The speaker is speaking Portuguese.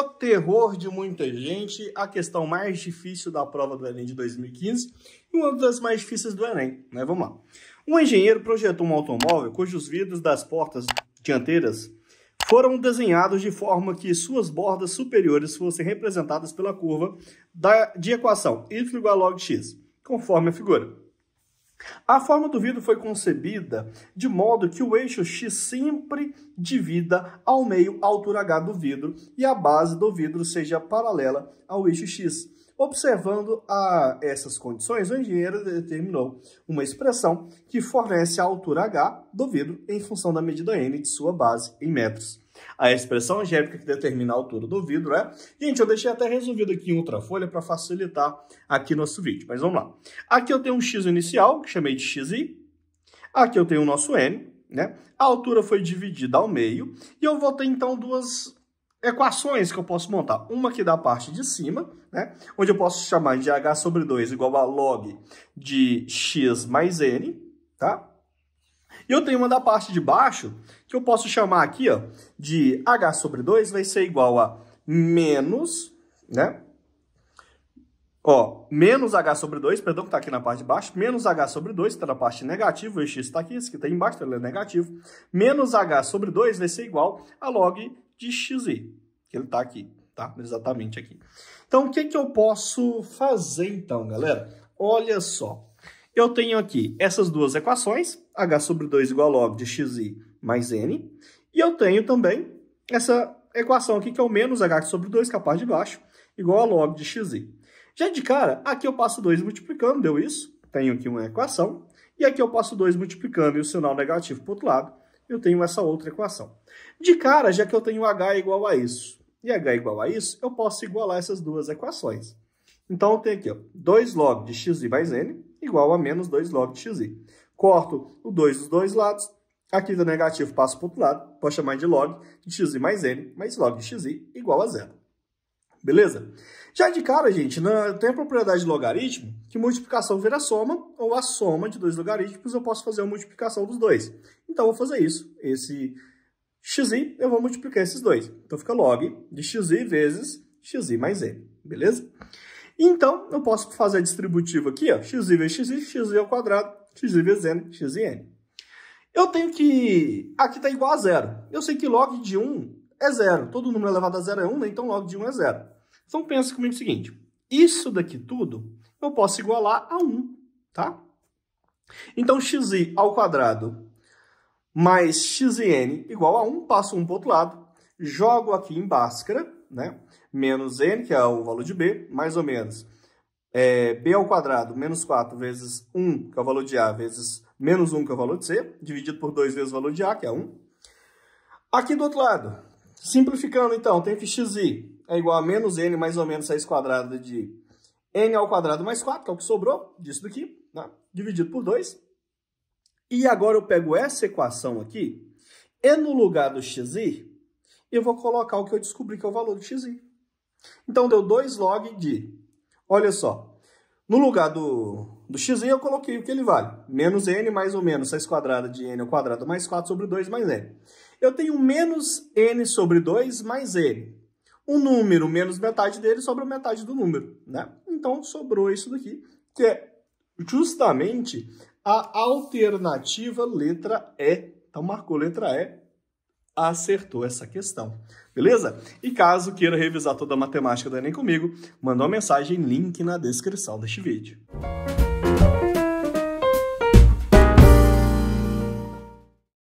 o terror de muita gente, a questão mais difícil da prova do Enem de 2015 e uma das mais difíceis do Enem, né? Vamos lá. Um engenheiro projetou um automóvel cujos vidros das portas dianteiras foram desenhados de forma que suas bordas superiores fossem representadas pela curva da, de equação y igual a log x, conforme a figura. A forma do vidro foi concebida de modo que o eixo X sempre divida ao meio a altura H do vidro e a base do vidro seja paralela ao eixo X. Observando a essas condições, o engenheiro determinou uma expressão que fornece a altura H do vidro em função da medida N de sua base em metros. A expressão angélica que determina a altura do vidro é... Gente, eu deixei até resolvido aqui em outra folha para facilitar aqui nosso vídeo, mas vamos lá. Aqui eu tenho um x inicial, que chamei de xi. Aqui eu tenho o nosso n, né? A altura foi dividida ao meio e eu vou ter então duas equações que eu posso montar. Uma aqui da parte de cima, né? onde eu posso chamar de h sobre 2 igual a log de x mais n, tá? E eu tenho uma da parte de baixo, que eu posso chamar aqui ó, de H sobre 2 vai ser igual a menos, né? Ó, menos H sobre 2, perdão que está aqui na parte de baixo, menos H sobre 2, que está na parte negativa, o x está aqui, esse que está embaixo, então ele é negativo, menos H sobre 2 vai ser igual a log de xi, que ele está aqui, tá? Exatamente aqui. Então, o que, que eu posso fazer então, galera? Olha só, eu tenho aqui essas duas equações, h sobre 2 igual a log de xi mais n, e eu tenho também essa equação aqui, que é o menos h sobre 2, que é a parte de baixo, igual a log de xi. Já de cara, aqui eu passo 2 multiplicando, deu isso. Tenho aqui uma equação. E aqui eu passo 2 multiplicando e o sinal negativo para o outro lado. Eu tenho essa outra equação. De cara, já que eu tenho h igual a isso e h igual a isso, eu posso igualar essas duas equações. Então, tem aqui, 2 log de xi mais n igual a menos 2 log de xi. Corto o 2 dos dois lados, aqui do negativo passo para o outro lado, posso chamar de log de xi mais n mais log de xi igual a zero. Beleza? Já de cara, gente, na, tem a propriedade de logaritmo que multiplicação vira soma, ou a soma de dois logaritmos, eu posso fazer a multiplicação dos dois. Então, eu vou fazer isso. Esse xi, eu vou multiplicar esses dois. Então, fica log de xi vezes xi mais n, beleza? Então, eu posso fazer a distributiva aqui, ó, xi vezes xi, xi ao quadrado, xi vezes n, né, xi n. Eu tenho que... Aqui está igual a zero. Eu sei que log de 1 é zero. Todo número elevado a zero é 1, né? então log de 1 é zero. Então, pensa comigo o seguinte. Isso daqui tudo eu posso igualar a 1, tá? Então, xi ao quadrado mais xn igual a 1, passo 1 para o outro lado, jogo aqui em Bhaskara, né? menos n, que é o valor de b, mais ou menos é, b ao quadrado menos 4 vezes 1, que é o valor de a, vezes menos 1, que é o valor de c, dividido por 2 vezes o valor de a, que é 1. Aqui do outro lado, simplificando então, tem que xi é igual a menos n mais ou menos raiz quadrada de n ao quadrado mais 4, que é o que sobrou disso daqui, né? dividido por 2. E agora eu pego essa equação aqui, e no lugar do xi, e eu vou colocar o que eu descobri que é o valor do xi. Então, deu 2 log de, olha só, no lugar do, do xi eu coloquei o que ele vale, menos n mais ou menos raiz quadrada de n ao quadrado mais 4 sobre 2 mais n. Eu tenho menos n sobre 2 mais n. O número menos metade dele sobra metade do número, né? Então, sobrou isso daqui, que é justamente a alternativa letra E. Então, marcou letra E, acertou essa questão. Beleza? E caso queira revisar toda a matemática do Enem comigo, manda uma mensagem, link na descrição deste vídeo.